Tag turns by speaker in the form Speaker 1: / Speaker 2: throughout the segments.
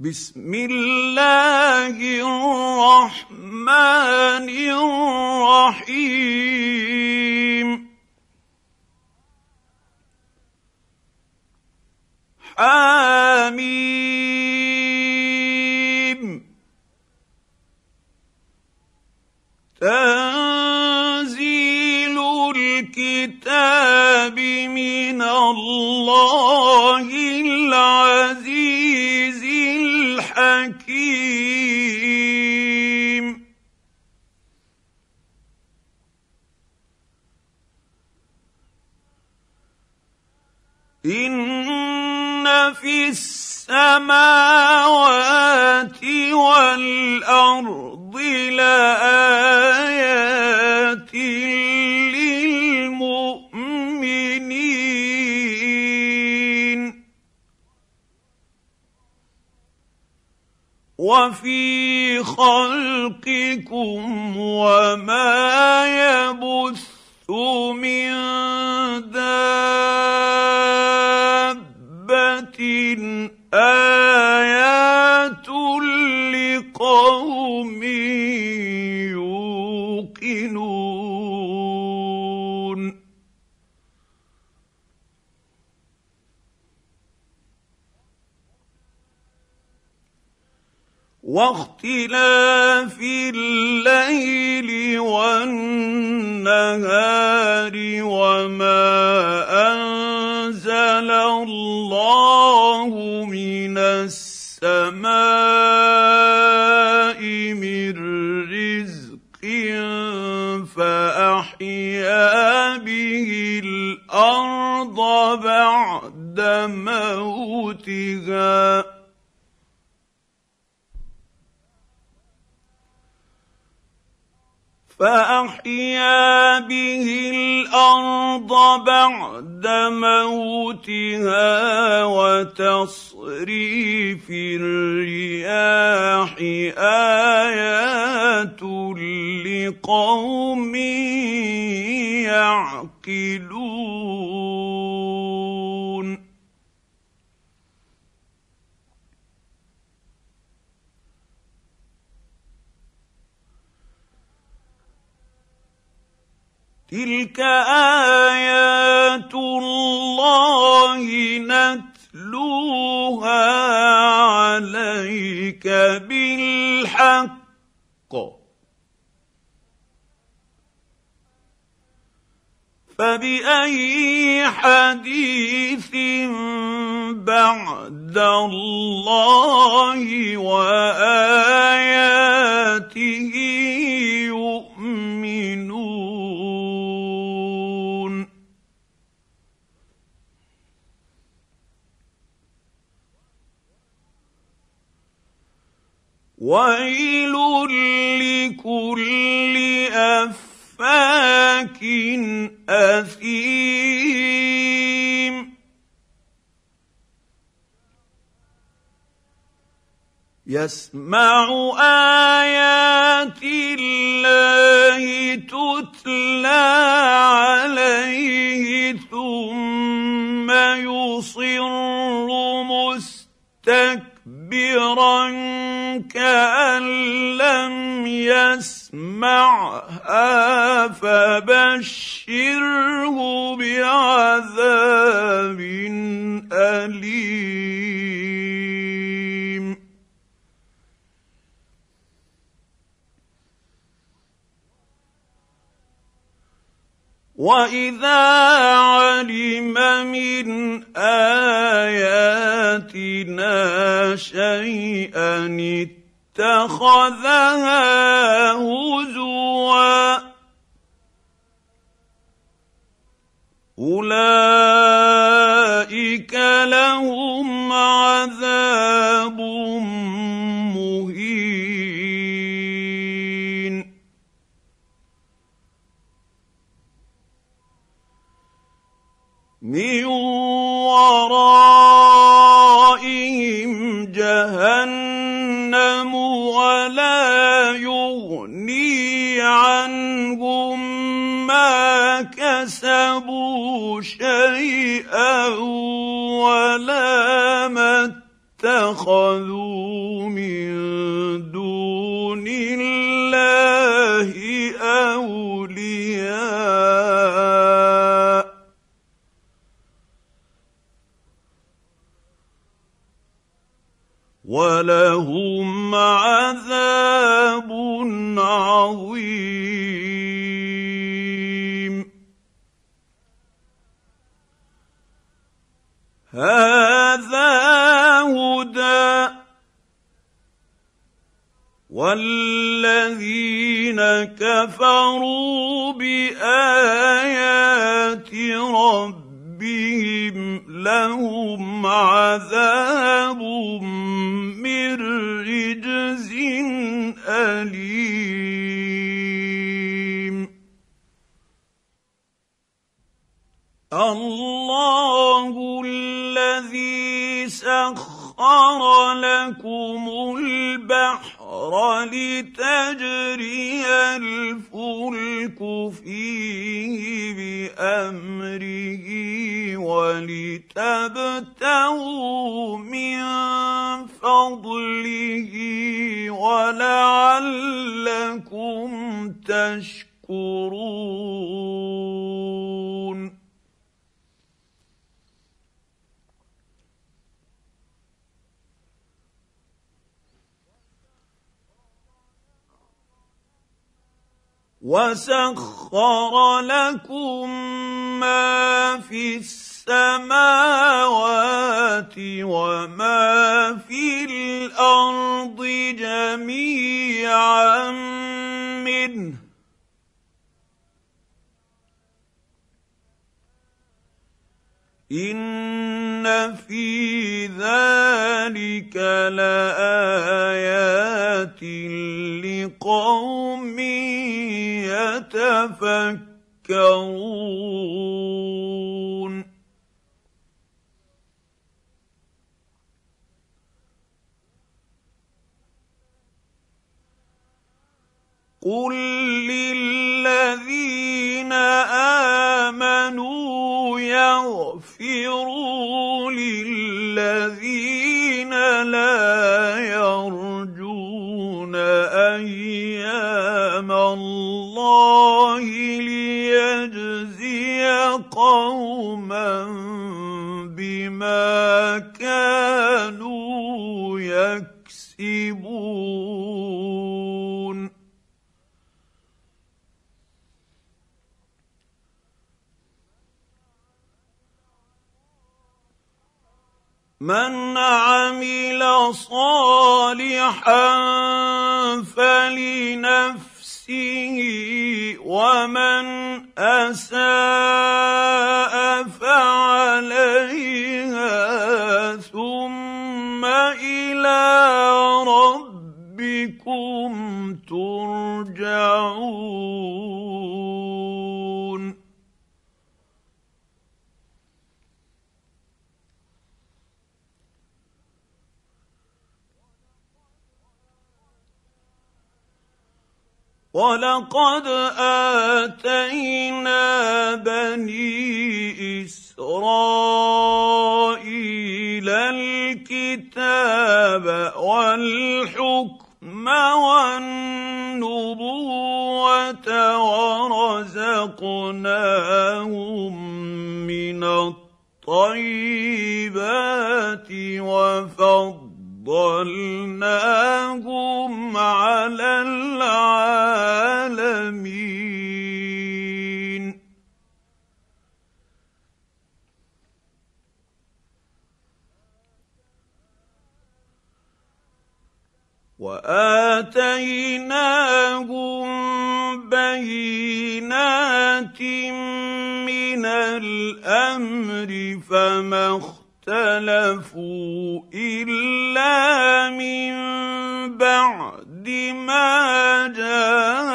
Speaker 1: بسم الله الرحمن الرحيم حميم تنزيل الكتاب من الله العزيز حكيم ان في السماوات والارض لايات وفي خلقكم وما يبث من دابة آيات لقوم واختلاف الليل والنهار وما انزل الله من السماء من رزق فاحيا به الارض بعد موتها فاحيا به الارض بعد موتها وتصريف الرياح ايات لقوم يعقلون تلك ايات الله نتلوها عليك بالحق فباي حديث بعد الله واياته ويل لكل افاك اثيم يسمع ايات الله تتلى يسمعها فبشره بعذاب اليم واذا علم من اياتنا شيئا اتخذها هزوا اولئك لهم عذاب عنهم ما كسبوا شيئا ولا ما اتخذوا من دون الله اولياء ولهم عذاب عظيم هذا هدى والذين كفروا بايات ربهم لهم عذاب من رجز اليم الله سخر لكم البحر لتجري الفلك فيه بامره ولتبتغوا من فضله ولعلكم تشكرون وسخر لكم ما في السماوات وما في الارض جميعا منه ان في ذلك لايات لقوم يتفكرون قل للذين امنوا يغفرون قوما بما كانوا يكسبون من عمل صالحا فلنفسه ومن اساء ولقد اتينا بني اسرائيل الكتاب والحكم والنبوه ورزقناهم من الطيبات وفضلناهم على العالمين آمين واتيناهم بينات من الامر فما اختلفوا الا من بعد ما جاءوا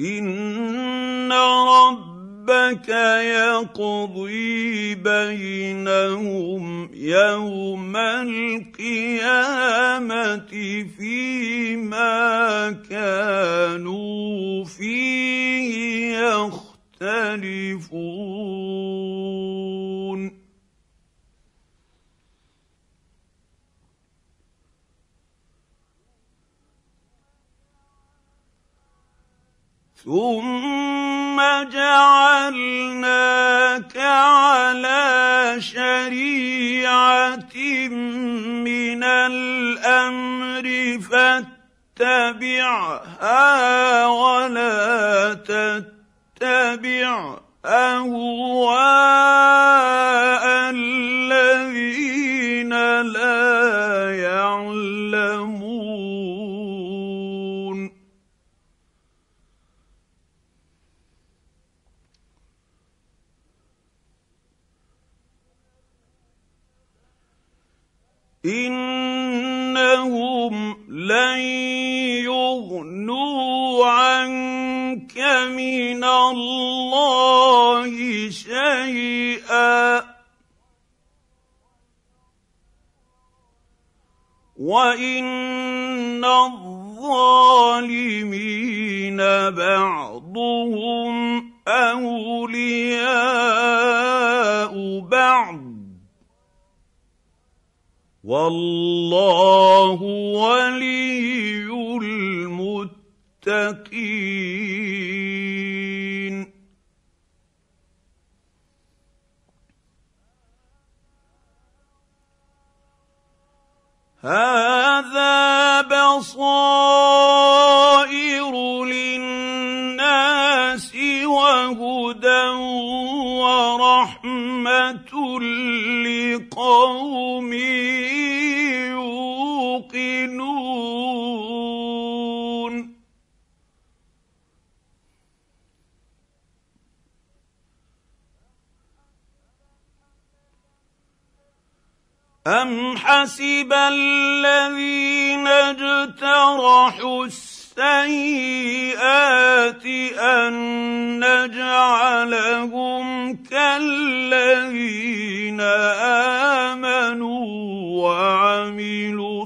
Speaker 1: ان ربك يقضي بينهم يوم القيامه فيما كانوا فيه يختلفون ثم جعلناك على شريعه من الامر فاتبعها ولا تتبع اهواء ربهم لن يغنوا عنك من الله شيئا وان الظالمين بعضهم اولياء بعض والله ولي المتقين هذا بصائر للناس وهدى ورحمه لقوم حسب الذين اجترحوا السيئات ان نجعلهم كالذين امنوا وعملوا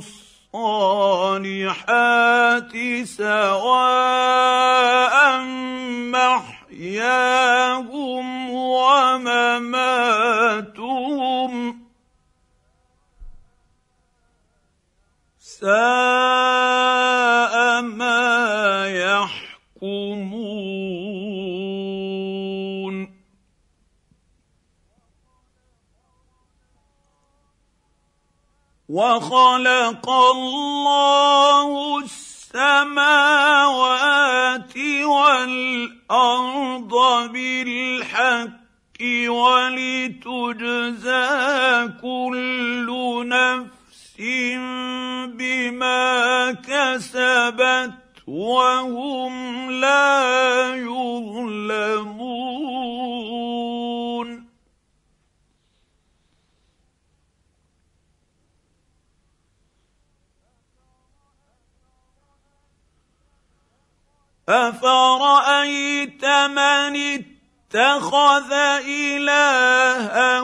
Speaker 1: الصالحات سواء محياهم ومماتهم ساء ما يحكمون وخلق الله السماوات والارض بالحق ولتجزى كل نفس كسبت وهم لا يظلمون افرايت من اتخذ الهه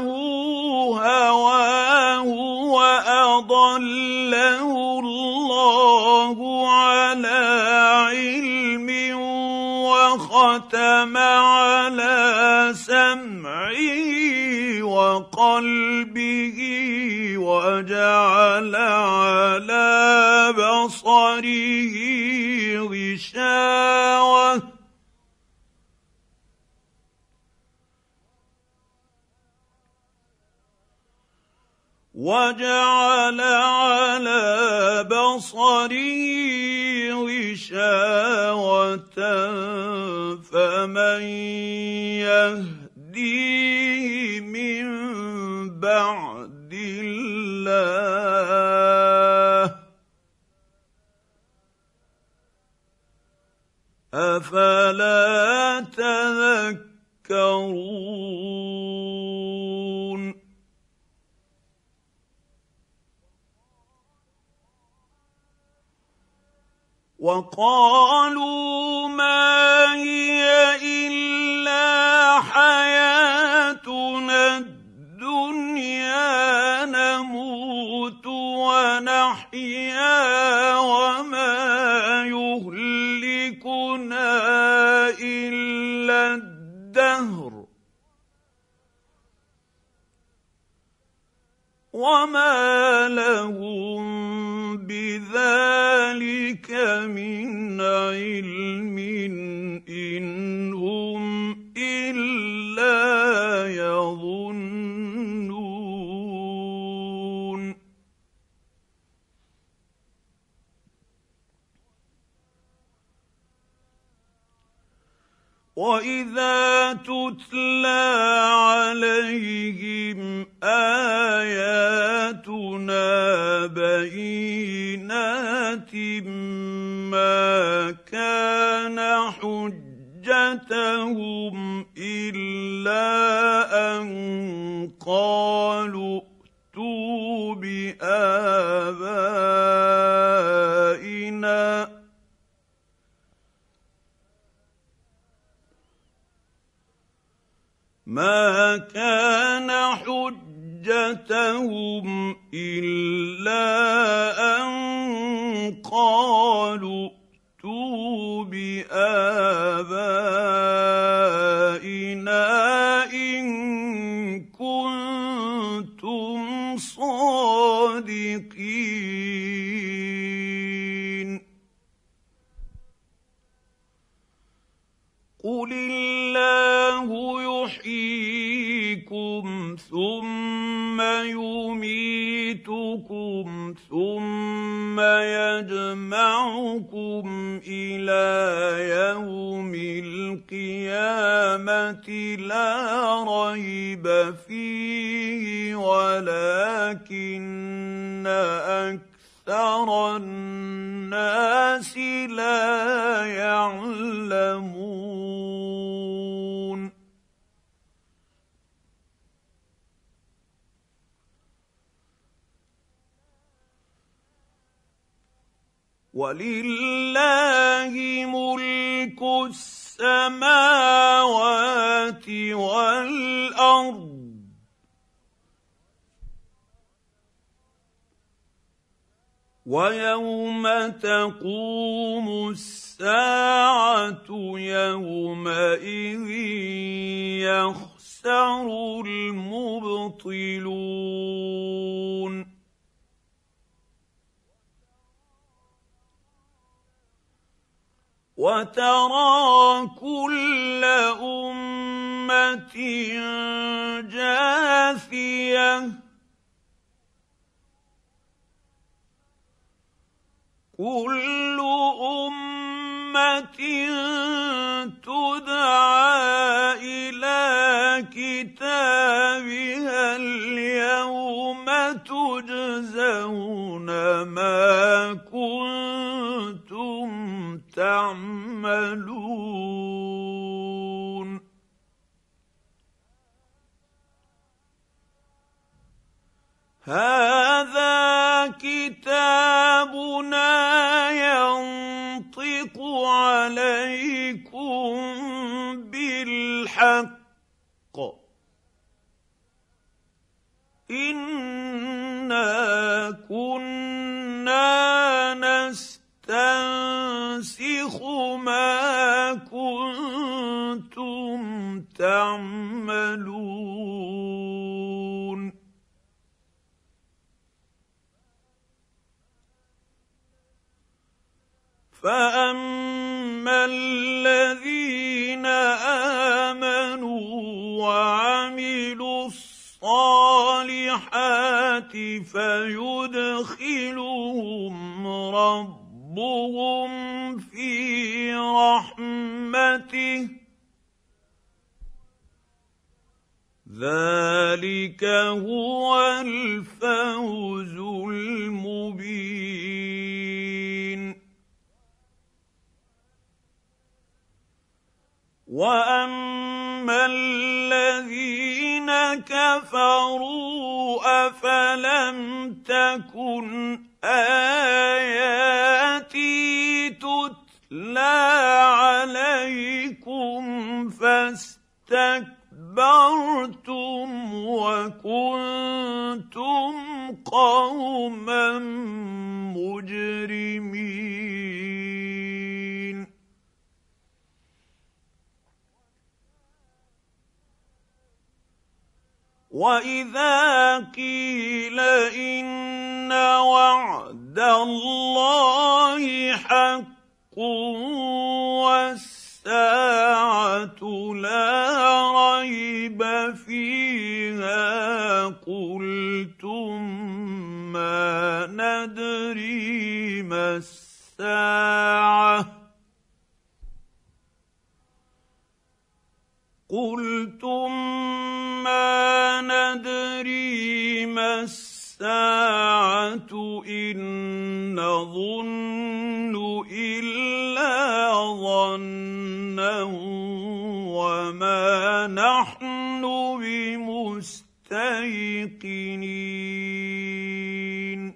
Speaker 1: هواه واضله الله على علم وختم على سمعه وقلبه وجعل على بصره غشاوه وجعل على بصره غشاوة فمن يهديه من بعد الله أفلا تذكرون وقالوا ما هي الا حياتنا الدنيا نموت ونحيا وما يهلكنا الا الدهر وما لهم ذلك من علم واذا تتلى عليهم اياتنا بينات ما كان حجتهم الا ان قالوا ائتوا بابائنا ما كان حجتهم الا ان قالوا ائتوا بايه يرفعكم الى يوم القيامه لا ريب فيه ولكن اكثر الناس لا يعلمون ولله ملك السماوات والارض ويوم تقوم الساعه يومئذ يخسر المبطلون وترى كل امه جاثيه كل امه تدعى الى كتابها اليوم تجزون ما تعملون هذا كتابنا ينطق عليكم تعملون فاما الذين امنوا وعملوا الصالحات فيدخلهم ربهم في رحمته ذلك هو الفوز المبين واما الذين كفروا افلم تكن اياتي تتلى عليكم فاستكبروا اسْتَكْبَرْتُمْ وَكُنْتُمْ قَوْمًا مُجْرِمِينَ وَإِذَا قِيلَ إِنَّ وَعْدَ اللَّهِ حَقٌّ وَالسَّاعَةُ لَا ريب فيها قلتم ما ندري ما الساعه قلتم ما ندري ما الساعه ان نظن المسكينين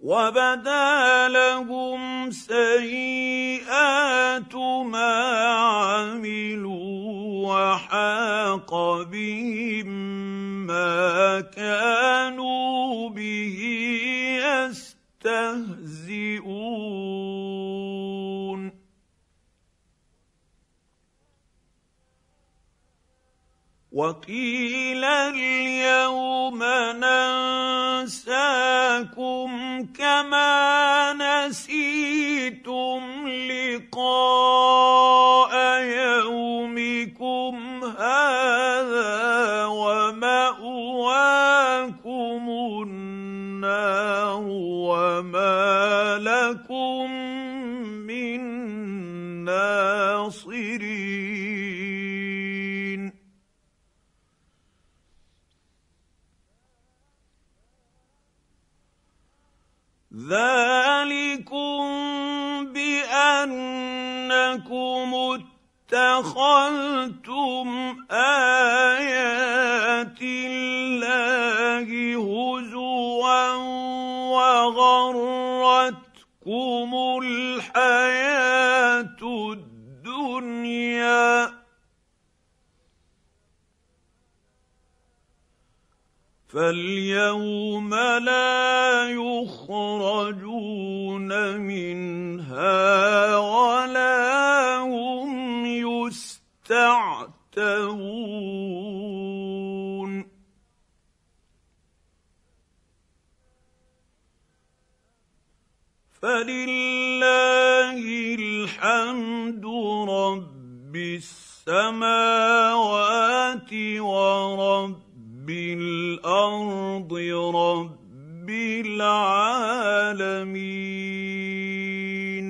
Speaker 1: وبدا لهم سيئات ما عملوا وحاق بهم ما كانوا به يستهزئون وقيل اليوم ننساكم كما نسيتم لقاء ذلكم بانكم اتخذتم ايات الله هزوا وغرتكم الحياه الدنيا فاليوم لا فلله الحمد رب السماوات ورب الارض رب العالمين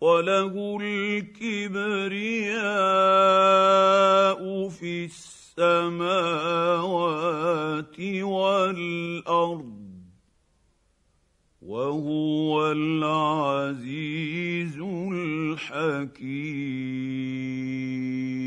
Speaker 1: وله الكبرياء في السماوات والارض وهو العزيز الحكيم